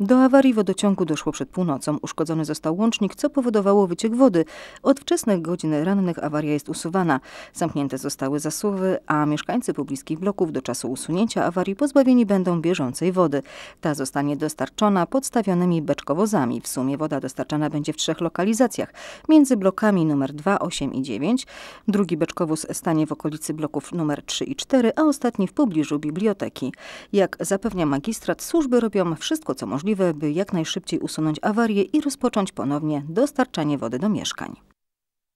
Do awarii wodociągu doszło przed północą. Uszkodzony został łącznik, co powodowało wyciek wody. Od wczesnych godzin rannych awaria jest usuwana. Zamknięte zostały zasuwy, a mieszkańcy pobliskich bloków do czasu usunięcia awarii pozbawieni będą bieżącej wody. Ta zostanie dostarczona podstawionymi beczkowozami. W sumie woda dostarczana będzie w trzech lokalizacjach. Między blokami numer 2, 8 i 9. Drugi beczkowóz stanie w okolicy bloków numer 3 i 4, a ostatni w pobliżu biblioteki. Jak zapewnia magistrat, służby robią wszystko, co możliwe możliwe, by jak najszybciej usunąć awarię i rozpocząć ponownie dostarczanie wody do mieszkań.